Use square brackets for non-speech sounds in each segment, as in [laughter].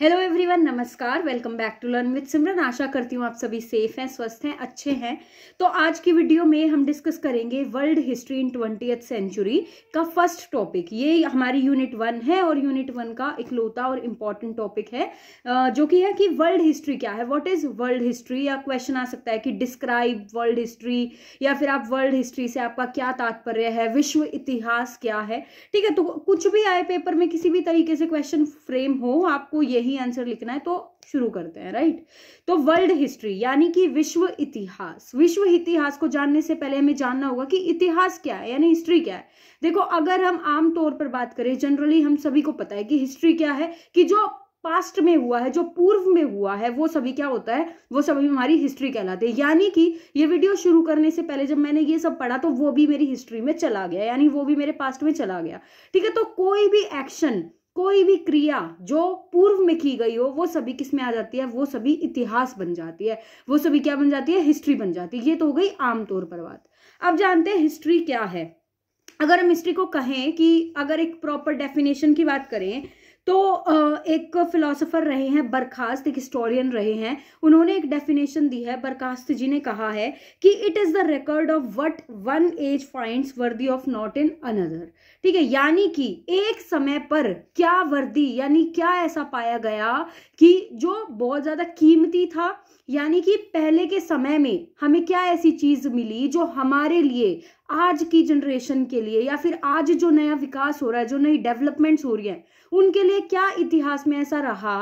Hello everyone नमस्कार welcome back to learn with Simran आशा करती हूँ आप सभी सेफ हैं स्वस्थ हैं अच्छे हैं तो आज की वीडियो में हम डिस्कस करेंगे world history in twenty century का फर्स्ट टॉपिक ये हमारी यूनिट वन है और यूनिट वन का इकलौता और इम्पॉर्टेंट टॉपिक है जो कि है कि वर्ल्ड हिस्ट्री क्या है वॉट इज वर्ल्ड हिस्ट्री या क्वेश्चन आ सकता है कि डिस्क्राइब वर्ल्ड हिस्ट्री या फिर आप वर्ल्ड हिस्ट्री से आपका क्या तात्पर्य है विश्व इतिहास क्या है ठीक है तो कुछ भी आए पेपर में किसी भी तरीके से क्वेश्चन फ्रेम हो आपको यही यही आंसर लिखना है तो शुरू करते हैं राइट तो वर्ल्ड हिस्ट्री यानी कि विश्व इतिहास विश्व इतिहास को जानने से पहले हमें जानना होगा कि इतिहास क्या है यानी हिस्ट्री क्या है देखो अगर हम आम तौर पर बात करें जनरली हम सभी को पता है कि हिस्ट्री क्या है कि जो पास्ट में हुआ है जो पूर्व में हुआ है वो सभी क्या होता है वो सभी हमारी हिस्ट्री कहलाते हैं यानी कि ये वीडियो शुरू करने से पहले जब मैंने ये सब पढ़ा तो वो भी मेरी हिस्ट्री में चला गया यानी वो भी मेरे पास्ट में चला गया ठीक है तो कोई भी एक्शन कोई भी क्रिया जो पूर्व में की गई हो वो सभी किस में आ जाती है वो सभी इतिहास बन जाती है वो सभी क्या बन जाती है हिस्ट्री बन जाती है ये तो हो गई आमतौर पर बात अब जानते हैं हिस्ट्री क्या है अगर हम हिस्ट्री को कहें कि अगर एक प्रॉपर डेफिनेशन की बात करें तो एक फिलोसोफर रहे हैं बर्खास्त एक हिस्टोरियन रहे हैं उन्होंने एक डेफिनेशन दी है बर्खास्त जी ने कहा है कि it is the record of what one age finds worthy of note in another ठीक है यानी कि एक समय पर क्या वर्दी यानी क्या ऐसा पाया गया कि जो बहुत ज़्यादा कीमती था यानी कि पहले के समय में हमें क्या ऐसी चीज़ मिली जो हमारे लिए आज की जनरेशन के लिए या फिर आज जो नया विकास हो रहा है जो नई डेवलपमेंट्स हो रही हैं उनके लिए क्या इतिहास में ऐसा रहा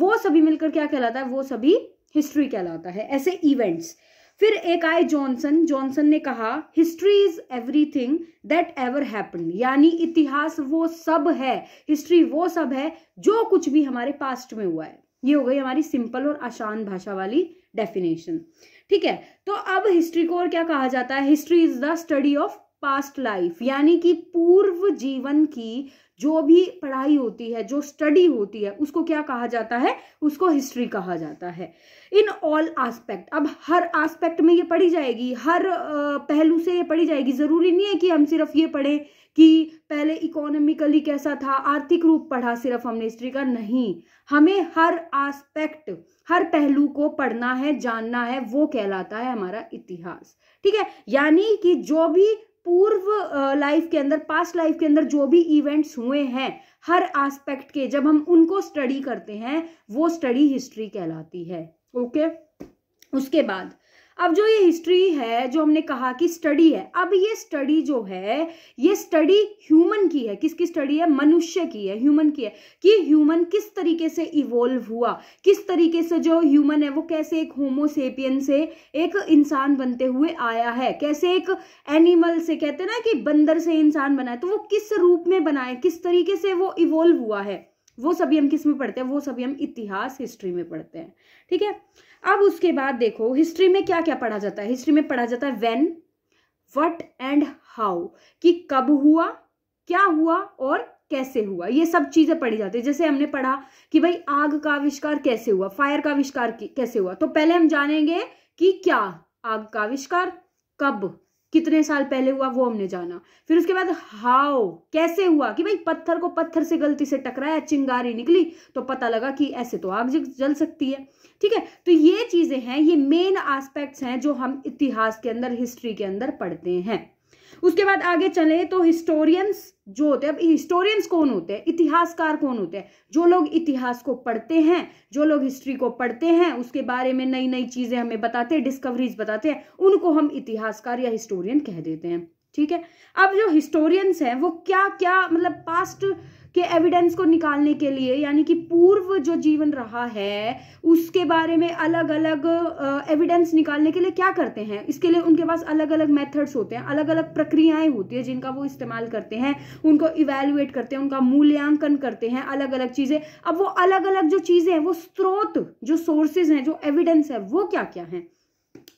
वो सभी मिलकर क्या कहलाता है वो सभी हिस्ट्री कहलाता है ऐसे इवेंट्स फिर एक आए जॉनसन जॉनसन ने कहा history is everything that ever happen यानी इतिहास वो सब है हिस्ट्री वो सब है जो कुछ भी हमारे पास्ट में हुआ है ये हो गई हमारी सिंपल और आसान भाषा वाली डेफिनेशन ठीक है तो अब हिस्ट्री को और क्या कहा जाता है history is the study of past life यानी कि पूर्व जीवन की जो भी पढ़ाई होती है जो स्टडी होती है उसको क्या कहा जाता है उसको हिस्ट्री कहा जाता है इन ऑल आस्पेक्ट अब हर आस्पेक्ट में ये पढ़ी जाएगी हर पहलू से ये पढ़ी जाएगी ज़रूरी नहीं है कि हम सिर्फ ये पढ़ें कि पहले इकोनॉमिकली कैसा था आर्थिक रूप पढ़ा सिर्फ हमने हिस्ट्री का नहीं हमें हर आस्पेक्ट हर पहलू को पढ़ना है जानना है वो कहलाता है हमारा इतिहास ठीक है यानी कि जो भी पूर्व लाइफ के अंदर पास्ट लाइफ के अंदर जो भी इवेंट्स हुए हैं हर एस्पेक्ट के जब हम उनको स्टडी करते हैं वो स्टडी हिस्ट्री कहलाती है ओके okay? उसके बाद अब जो ये हिस्ट्री है जो हमने कहा कि स्टडी है अब ये स्टडी जो है ये स्टडी ह्यूमन की है किसकी स्टडी है मनुष्य की है ह्यूमन की है कि ह्यूमन किस तरीके से इवोल्व हुआ किस तरीके से जो ह्यूमन है वो कैसे एक होमोसेपियन से एक इंसान बनते हुए आया है कैसे एक एनिमल से कहते हैं ना कि बंदर से इंसान बनाए तो वो किस रूप में बनाए किस तरीके से वो इवोल्व हुआ है वो सभी हम किस में पढ़ते हैं वो सभी हम इतिहास हिस्ट्री में पढ़ते हैं ठीक है अब उसके बाद देखो हिस्ट्री में क्या क्या पढ़ा जाता है हिस्ट्री में पढ़ा जाता है वेन वट एंड हाउ कि कब हुआ क्या हुआ और कैसे हुआ ये सब चीज़ें पढ़ी जाती है जैसे हमने पढ़ा कि भाई आग का आविष्कार कैसे हुआ फायर का आविष्कार कैसे हुआ तो पहले हम जानेंगे कि क्या आग का आविष्कार कब कितने साल पहले हुआ वो हमने जाना फिर उसके बाद हाउ कैसे हुआ कि भाई पत्थर को पत्थर से गलती से टकराया चिंगारी निकली तो पता लगा कि ऐसे तो आग जल सकती है ठीक है तो ये चीज़ें हैं ये मेन आस्पेक्ट्स हैं जो हम इतिहास के अंदर हिस्ट्री के अंदर पढ़ते हैं उसके बाद आगे चले तो हिस्टोरियंस जो होते हैं अब हिस्टोरियंस कौन होते हैं इतिहासकार कौन होते हैं जो लोग इतिहास को पढ़ते हैं जो लोग हिस्ट्री को पढ़ते हैं उसके बारे में नई नई चीज़ें हमें बताते हैं डिस्कवरीज बताते हैं उनको हम इतिहासकार या हिस्टोरियन कह देते हैं ठीक है अब जो हिस्टोरियंस हैं वो क्या क्या मतलब पास्ट के एविडेंस को निकालने के लिए यानी कि पूर्व जो जीवन रहा है उसके बारे में अलग अलग एविडेंस निकालने के लिए क्या करते हैं इसके लिए उनके पास अलग अलग मेथड्स होते हैं अलग अलग प्रक्रियाएं होती है जिनका वो इस्तेमाल करते हैं उनको इवेल्युएट करते हैं उनका मूल्यांकन करते हैं अलग अलग चीज़ें अब वो अलग अलग जो चीज़ें हैं वो स्रोत जो सोर्सेज हैं जो एविडेंस है वो क्या क्या हैं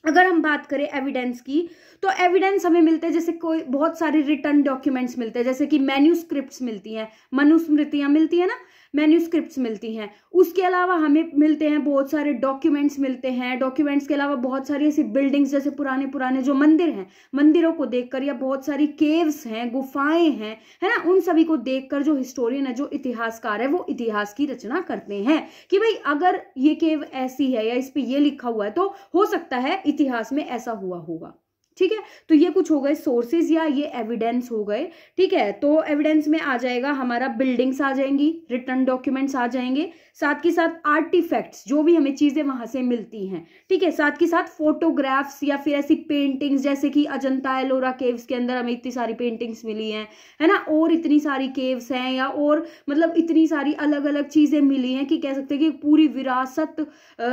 अगर हम बात करें एविडेंस की तो एविडेंस हमें मिलते हैं जैसे कोई बहुत सारे रिटर्न डॉक्यूमेंट्स मिलते हैं जैसे कि मेन्यू मिलती हैं मनुस्मृतियाँ मिलती है ना स्क्रिप्ट मिलती हैं उसके अलावा हमें मिलते हैं बहुत सारे डॉक्यूमेंट्स मिलते हैं डॉक्यूमेंट्स के अलावा बहुत सारी ऐसी बिल्डिंग्स जैसे पुराने पुराने जो मंदिर हैं मंदिरों को देखकर या बहुत सारी केव्स हैं गुफाएं हैं है ना उन सभी को देखकर जो हिस्टोरियन है जो इतिहासकार है वो इतिहास की रचना करते हैं कि भाई अगर ये केव ऐसी है या इस पर यह लिखा हुआ है तो हो सकता है इतिहास में ऐसा हुआ होगा ठीक है तो ये कुछ हो गए सोर्सेज या ये एविडेंस हो गए ठीक है तो एविडेंस में आ जाएगा हमारा बिल्डिंग्स आ जाएंगी रिटर्न डॉक्यूमेंट्स आ जाएंगे साथ के साथ आर्टिफैक्ट्स जो भी हमें चीज़ें वहां से मिलती हैं ठीक है साथ के साथ फोटोग्राफ्स या फिर ऐसी पेंटिंग्स जैसे कि अजंता एलोरा केव्स के अंदर हमें इतनी सारी पेंटिंग्स मिली हैं है ना और इतनी सारी केव्स हैं या और मतलब इतनी सारी अलग अलग चीज़ें मिली हैं कि कह सकते हैं कि पूरी विरासत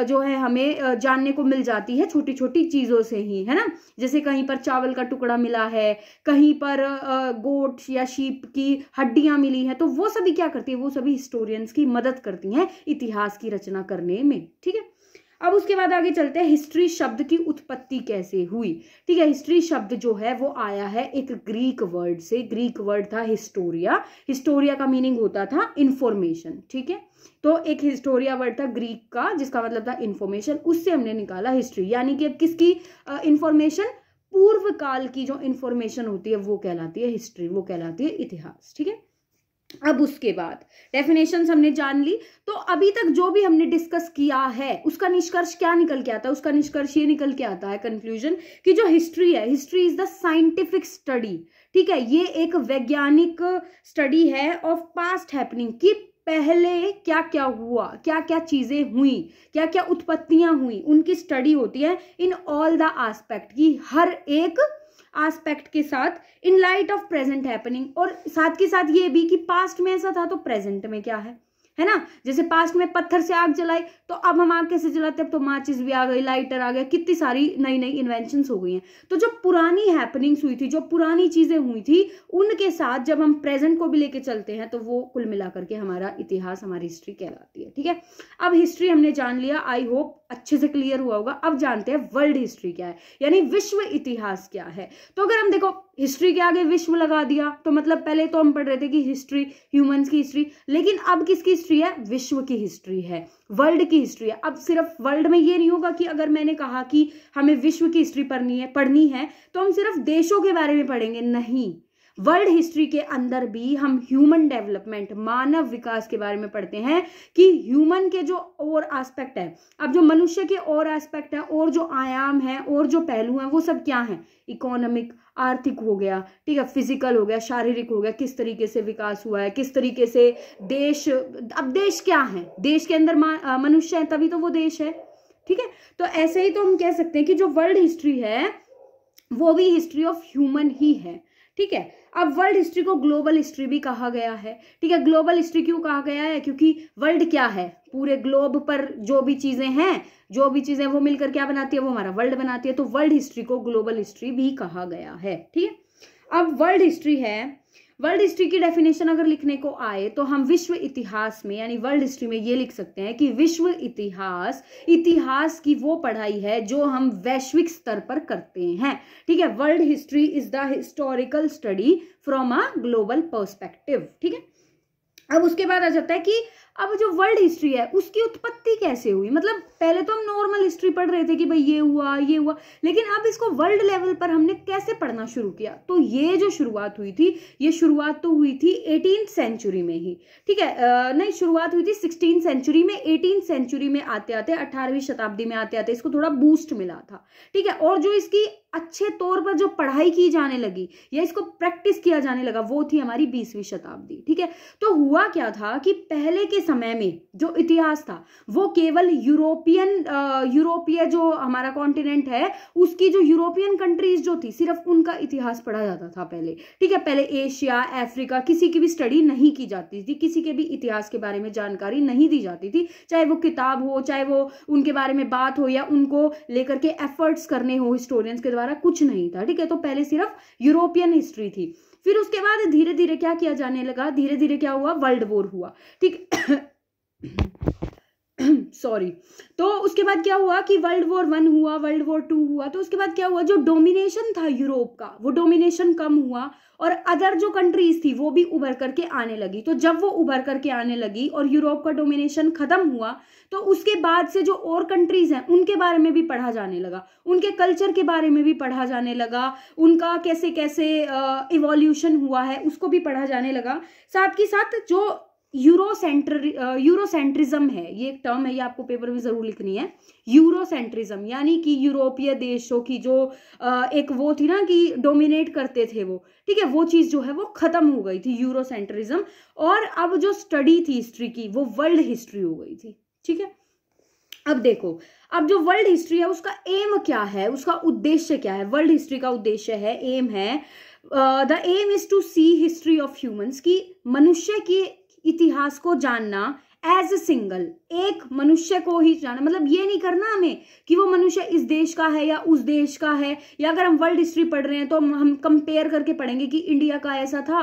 जो है हमें जानने को मिल जाती है छोटी छोटी चीज़ों से ही है ना जैसे कहीं कहीं पर चावल का टुकड़ा मिला है कहीं पर गोट या शीप की हड्डियां मिली है तो वो सभी क्या करती है वो सभी हिस्टोरियंस की मदद करती हैं इतिहास की रचना करने में ठीक है अब उसके बाद आगे चलते हैं हिस्ट्री शब्द की उत्पत्ति कैसे हुई ठीक है हिस्ट्री शब्द जो है वो आया है एक ग्रीक वर्ड से ग्रीक वर्ड था हिस्टोरिया हिस्टोरिया का मीनिंग होता था इन्फॉर्मेशन ठीक है तो एक हिस्टोरिया वर्ड था ग्रीक का जिसका मतलब था इन्फॉर्मेशन उससे हमने निकाला हिस्ट्री यानी कि अब किसकी इन्फॉर्मेशन uh, पूर्व काल की जो इंफॉर्मेशन होती है वो कहलाती है हिस्ट्री वो कहलाती है इतिहास ठीक है अब उसके बाद डेफिनेशन हमने जान ली तो अभी तक जो भी हमने डिस्कस किया है उसका निष्कर्ष क्या निकल के आता है उसका निष्कर्ष ये निकल के आता है कंक्लूजन कि जो हिस्ट्री है history is the scientific study ठीक है ये एक वैज्ञानिक स्टडी है ऑफ पास्ट हैपनिंग की पहले क्या क्या हुआ क्या क्या चीज़ें हुई क्या क्या उत्पत्तियां हुई उनकी स्टडी होती है इन ऑल द आस्पेक्ट की हर एक आस्पेक्ट के साथ in light of present happening और साथ के साथ ये भी कि पास्ट में ऐसा था तो प्रेजेंट में क्या है है ना जैसे पास्ट में पत्थर से आग जलाई तो अब हम आग कैसे जलाते अब तो माचिस भी आ गई लाइटर आ गया कितनी सारी नई नई इन्वेंशन हो गई हैं तो जो पुरानी हैपनिंग्स हुई थी जो पुरानी चीज़ें हुई थी उनके साथ जब हम प्रेजेंट को भी लेके चलते हैं तो वो कुल मिलाकर के हमारा इतिहास हमारी हिस्ट्री कहलाती है ठीक है अब हिस्ट्री हमने जान लिया आई होप अच्छे से क्लियर हुआ होगा अब जानते हैं वर्ल्ड हिस्ट्री क्या है यानी विश्व इतिहास क्या है तो अगर हम देखो हिस्ट्री के आगे विश्व लगा दिया तो मतलब पहले तो हम पढ़ रहे थे कि हिस्ट्री ह्यूमंस की हिस्ट्री लेकिन अब किसकी हिस्ट्री है विश्व की हिस्ट्री है वर्ल्ड की हिस्ट्री है अब सिर्फ वर्ल्ड में ये नहीं होगा कि अगर मैंने कहा कि हमें विश्व की हिस्ट्री पढ़नी है पढ़नी है तो हम सिर्फ देशों के बारे में पढ़ेंगे नहीं वर्ल्ड हिस्ट्री के अंदर भी हम ह्यूमन डेवलपमेंट मानव विकास के बारे में पढ़ते हैं कि ह्यूमन के जो और एस्पेक्ट है अब जो मनुष्य के और एस्पेक्ट है और जो आयाम है और जो पहलू हैं वो सब क्या हैं इकोनॉमिक आर्थिक हो गया ठीक है फिजिकल हो गया शारीरिक हो गया किस तरीके से विकास हुआ है किस तरीके से देश अब देश क्या है देश के अंदर मनुष्य है तभी तो वो देश है ठीक है तो ऐसे ही तो हम कह सकते हैं कि जो वर्ल्ड हिस्ट्री है वो भी हिस्ट्री ऑफ ह्यूमन ही है ठीक है अब वर्ल्ड हिस्ट्री को ग्लोबल हिस्ट्री भी कहा गया है ठीक है ग्लोबल हिस्ट्री क्यों कहा गया है क्योंकि वर्ल्ड क्या है पूरे ग्लोब पर जो भी चीज़ें हैं जो भी चीज़ें वो मिलकर क्या बनाती है वो हमारा वर्ल्ड बनाती है तो वर्ल्ड हिस्ट्री को ग्लोबल हिस्ट्री भी कहा गया है ठीक है अब वर्ल्ड हिस्ट्री है वर्ल्ड हिस्ट्री की डेफिनेशन अगर लिखने को आए तो हम विश्व इतिहास में यानी वर्ल्ड हिस्ट्री में ये लिख सकते हैं कि विश्व इतिहास इतिहास की वो पढ़ाई है जो हम वैश्विक स्तर पर करते हैं ठीक है world history is the historical study from a global perspective ठीक है अब उसके बाद आ जाता है कि अब जो वर्ल्ड हिस्ट्री है उसकी उत्पत्ति कैसे हुई मतलब पहले तो हम नॉर्मल हिस्ट्री पढ़ रहे थे कि भाई ये हुआ ये हुआ लेकिन अब इसको वर्ल्ड लेवल पर हमने कैसे पढ़ना शुरू किया तो ये जो शुरुआत हुई थी ये शुरुआत तो हुई थी एटीन सेंचुरी में ही ठीक है आ, नहीं शुरुआत हुई थी सिक्सटीन सेंचुरी में एटीन सेंचुरी में आते आते अठारहवीं शताब्दी में आते आते इसको थोड़ा बूस्ट मिला था ठीक है और जो इसकी अच्छे तौर पर जो पढ़ाई की जाने लगी या इसको प्रैक्टिस किया जाने लगा वो थी हमारी बीसवीं शताब्दी ठीक है तो हुआ हुआ क्या था कि पहले के समय में जो इतिहास था वो केवल यूरोपियन यूरोपीय जो हमारा कॉन्टिनेंट है उसकी जो यूरोपियन कंट्रीज जो थी सिर्फ उनका इतिहास पढ़ा जाता था पहले ठीक है पहले एशिया अफ्रीका किसी की भी स्टडी नहीं की जाती थी किसी के भी इतिहास के बारे में जानकारी नहीं दी जाती थी चाहे वो किताब हो चाहे वो उनके बारे में बात हो या उनको लेकर के एफर्ट्स करने हो हिस्टोरियंस के द्वारा कुछ नहीं था ठीक है तो पहले सिर्फ यूरोपियन हिस्ट्री थी फिर उसके बाद धीरे धीरे क्या किया जाने लगा धीरे धीरे क्या हुआ वर्ल्ड वॉर हुआ ठीक सॉरी [clears throat] तो उसके बाद क्या हुआ कि वर्ल्ड वॉर वन हुआ वर्ल्ड वॉर टू हुआ तो उसके बाद क्या हुआ जो डोमिनेशन था यूरोप का वो डोमिनेशन कम हुआ और अदर जो कंट्रीज थी वो भी उभर करके आने लगी तो जब वो उभर करके आने लगी और यूरोप का डोमिनेशन ख़त्म हुआ तो उसके बाद से जो और कंट्रीज़ हैं उनके बारे में भी पढ़ा जाने लगा उनके कल्चर के बारे में भी पढ़ा जाने लगा उनका कैसे कैसे इवोल्यूशन हुआ है उसको भी पढ़ा जाने लगा साथ ही साथ जो यूरोसेंट्र यूरोसेंट्रिज्म है ये एक टर्म है ये आपको पेपर में जरूर लिखनी है यूरोसेंट्रिज्म यानी कि यूरोपीय देशों की जो एक वो थी ना कि डोमिनेट करते थे वो ठीक है वो चीज़ जो है वो ख़त्म हो गई थी यूरोसेंट्रिज्म और अब जो स्टडी थी हिस्ट्री की वो वर्ल्ड हिस्ट्री हो गई थी ठीक है अब देखो अब जो वर्ल्ड हिस्ट्री है उसका एम क्या है उसका उद्देश्य क्या है वर्ल्ड हिस्ट्री का उद्देश्य है एम है the aim is to see history of humans की मनुष्य की इतिहास को जानना एज ए सिंगल एक मनुष्य को ही जाना मतलब ये नहीं करना हमें कि वो मनुष्य इस देश का है या उस देश का है या अगर हम वर्ल्ड हिस्ट्री पढ़ रहे हैं तो हम कंपेयर करके पढ़ेंगे कि इंडिया का ऐसा था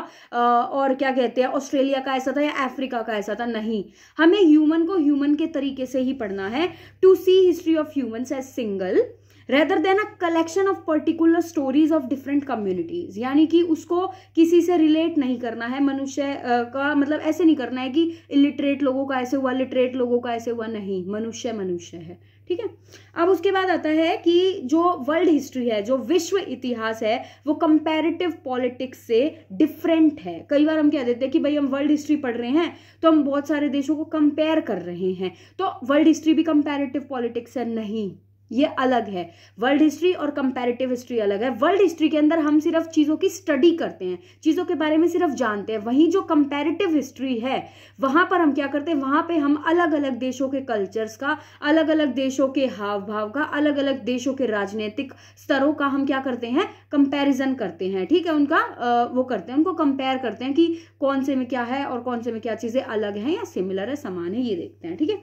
और क्या कहते हैं ऑस्ट्रेलिया का ऐसा था या अफ्रीका का ऐसा था नहीं हमें ह्यूमन को ह्यूमन के तरीके से ही पढ़ना है to see history of human as single rather than a collection of particular stories of different communities यानी कि उसको किसी से रिलेट नहीं करना है मनुष्य का मतलब ऐसे नहीं करना है कि इलिटरेट लोगों का ऐसे हुआ लिटरेट लोगों का ऐसे हुआ नहीं मनुष्य मनुष्य है ठीक है अब उसके बाद आता है कि जो वर्ल्ड हिस्ट्री है जो विश्व इतिहास है वो कंपैरेटिव पॉलिटिक्स से डिफरेंट है कई बार हम कह देते हैं कि भाई हम वर्ल्ड हिस्ट्री पढ़ रहे हैं तो हम बहुत सारे देशों को कंपेयर कर रहे हैं तो वर्ल्ड हिस्ट्री भी कंपैरेटिव पॉलिटिक्स है नहीं ये अलग है वर्ल्ड हिस्ट्री और कंपैरेटिव हिस्ट्री अलग है वर्ल्ड हिस्ट्री के अंदर हम सिर्फ चीज़ों की स्टडी करते हैं चीज़ों के बारे में सिर्फ जानते हैं वहीं जो कंपैरेटिव हिस्ट्री है वहाँ पर हम क्या करते हैं वहाँ पे हम अलग अलग देशों के कल्चर्स का अलग अलग देशों के हाव भाव का अलग अलग देशों के राजनीतिक स्तरों का हम क्या करते हैं कंपेरिजन करते हैं ठीक है उनका वो करते हैं उनको कंपेयर करते हैं कि कौन से में क्या है और कौन से में क्या चीज़ें अलग हैं या सिमिलर है समान है ये देखते हैं ठीक है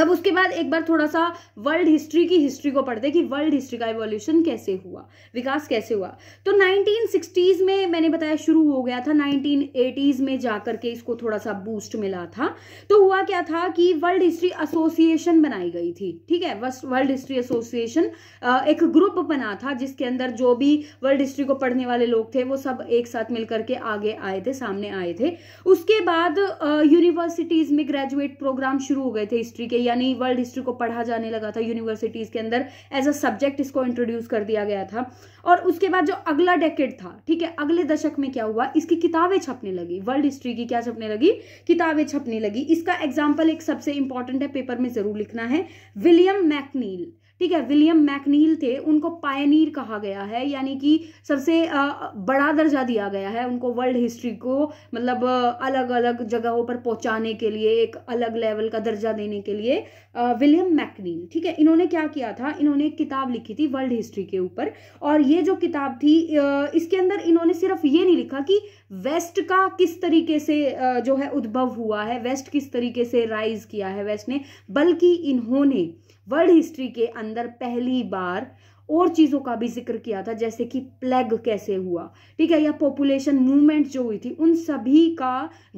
अब उसके बाद एक बार थोड़ा सा वर्ल्ड हिस्ट्री की हिस्ट्री को पढ़ते कि वर्ल्ड हिस्ट्री का एवोल्यूशन कैसे हुआ विकास कैसे हुआ तो 1960s में मैंने बताया शुरू हो गया था 1980s में जाकर के इसको थोड़ा सा बूस्ट मिला था तो हुआ क्या था कि वर्ल्ड हिस्ट्री एसोसिएशन बनाई गई थी ठीक है वर्ल्ड हिस्ट्री एसोसिएशन एक ग्रुप बना था जिसके अंदर जो भी वर्ल्ड हिस्ट्री को पढ़ने वाले लोग थे वो सब एक साथ मिलकर के आगे आए थे सामने आए थे उसके बाद यूनिवर्सिटीज में ग्रेजुएट प्रोग्राम शुरू हो गए थे हिस्ट्री के यानी वर्ल्ड हिस्ट्री को पढ़ा जाने लगा था यूनिवर्सिटीज़ के अंदर एज अ सब्जेक्ट इसको इंट्रोड्यूस कर दिया गया था और उसके बाद जो अगला डेकेड था ठीक है अगले दशक में क्या हुआ इसकी किताबें छपने लगी वर्ल्ड हिस्ट्री की क्या छपने लगी किताबें छपने लगी इसका एग्जाम्पल एक सबसे इंपॉर्टेंट है पेपर में ज़रूर लिखना है विलियम मैकनील ठीक है विलियम मैकनील थे उनको पायनीर कहा गया है यानी कि सबसे बड़ा दर्जा दिया गया है उनको वर्ल्ड हिस्ट्री को मतलब अलग अलग जगहों पर पहुंचाने के लिए एक अलग लेवल का दर्जा देने के लिए विलियम मैकनील ठीक है इन्होंने क्या किया था इन्होंने एक किताब लिखी थी वर्ल्ड हिस्ट्री के ऊपर और ये जो किताब थी इसके अंदर इन्होंने सिर्फ ये नहीं लिखा कि वेस्ट का किस तरीके से जो है उद्भव हुआ है वेस्ट किस तरीके से राइज किया है वेस्ट ने बल्कि इन्होंने वर्ल्ड हिस्ट्री के अंदर पहली बार और चीज़ों का भी जिक्र किया था जैसे कि प्लेग कैसे हुआ ठीक है या पॉपुलेशन मूवमेंट जो हुई थी उन सभी का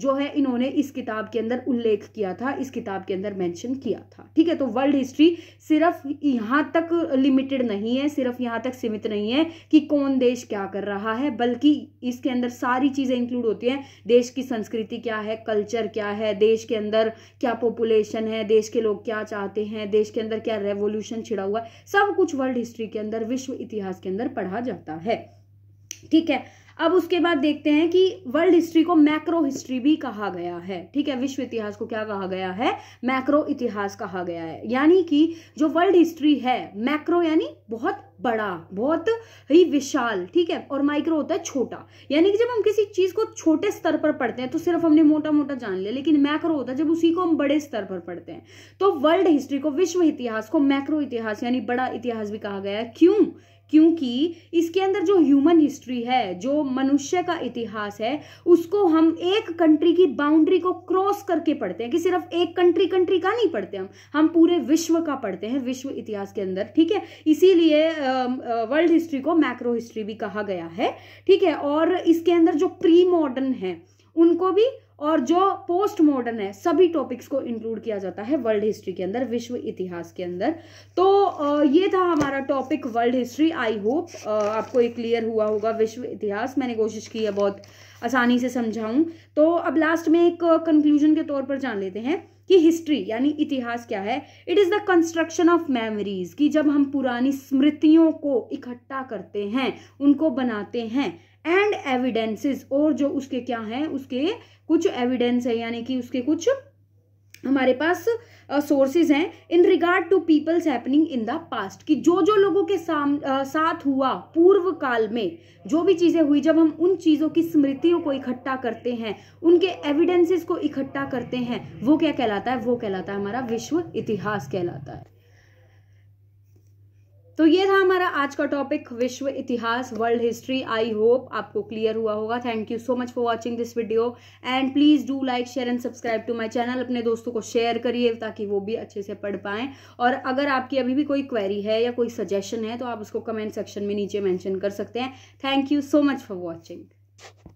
जो है इन्होंने इस किताब के अंदर उल्लेख किया था इस किताब के अंदर मेंशन किया था ठीक है तो वर्ल्ड हिस्ट्री सिर्फ यहाँ तक लिमिटेड नहीं है सिर्फ यहाँ तक सीमित नहीं है कि कौन देश क्या कर रहा है बल्कि इसके अंदर सारी चीज़ें इंक्लूड होती हैं देश की संस्कृति क्या है कल्चर क्या है देश के अंदर क्या पॉपुलेशन है देश के लोग क्या चाहते हैं देश के अंदर क्या रेवोल्यूशन छिड़ा हुआ है सब कुछ वर्ल्ड हिस्ट्री के अंदर विश्व इतिहास के अंदर पढ़ा जाता है ठीक है अब उसके बाद देखते हैं कि वर्ल्ड हिस्ट्री को मैक्रो हिस्ट्री भी कहा गया है ठीक है विश्व इतिहास को क्या कहा गया है मैक्रो इतिहास कहा गया है यानी कि जो वर्ल्ड हिस्ट्री है मैक्रो यानी बहुत बड़ा बहुत ही विशाल ठीक है और माइक्रो होता है छोटा यानी कि जब हम किसी चीज को छोटे स्तर पर पढ़ते हैं तो सिर्फ हमने मोटा मोटा जान लिया लेकिन मैक्रो होता है जब उसी को हम बड़े स्तर पर पढ़ते हैं तो वर्ल्ड हिस्ट्री को विश्व इतिहास को मैक्रो इतिहास यानी बड़ा इतिहास भी कहा गया है क्यों क्योंकि इसके अंदर जो ह्यूमन हिस्ट्री है जो मनुष्य का इतिहास है उसको हम एक कंट्री की बाउंड्री को क्रॉस करके पढ़ते हैं कि सिर्फ एक कंट्री कंट्री का नहीं पढ़ते हम हम पूरे विश्व का पढ़ते हैं विश्व इतिहास के अंदर ठीक है इसीलिए वर्ल्ड हिस्ट्री को मैक्रो हिस्ट्री भी कहा गया है ठीक है और इसके अंदर जो प्री मॉडर्न है उनको भी और जो पोस्ट मॉडर्न है सभी टॉपिक्स को इंक्लूड किया जाता है वर्ल्ड हिस्ट्री के अंदर विश्व इतिहास के अंदर तो ये था हमारा topic world history I hope आपको ये क्लियर हुआ होगा विश्व इतिहास मैंने कोशिश की है बहुत आसानी से समझाऊं तो अब लास्ट में एक कंक्लूजन के तौर पर जान लेते हैं कि हिस्ट्री यानी इतिहास क्या है it is the construction of memories कि जब हम पुरानी स्मृतियों को इकट्ठा करते हैं उनको बनाते हैं एंड एविडेंसेस और जो उसके क्या हैं उसके कुछ एविडेंस है यानी कि उसके कुछ हमारे पास सोर्सेज हैं in regard to peoples happening in the past कि जो जो लोगों के साम आ, साथ हुआ पूर्व काल में जो भी चीज़ें हुई जब हम उन चीज़ों की स्मृतियों को इकट्ठा करते हैं उनके एविडेंसेस को इकट्ठा करते हैं वो क्या कहलाता है वो कहलाता है हमारा विश्व इतिहास कहलाता है तो ये था हमारा आज का टॉपिक विश्व इतिहास वर्ल्ड हिस्ट्री आई होप आपको क्लियर हुआ होगा thank you so much for watching this video and please do like share and subscribe to my channel अपने दोस्तों को शेयर करिए ताकि वो भी अच्छे से पढ़ पाएँ और अगर आपकी अभी भी कोई क्वेरी है या कोई सजेशन है तो आप उसको कमेंट सेक्शन में नीचे मैंशन कर सकते हैं thank you so much for watching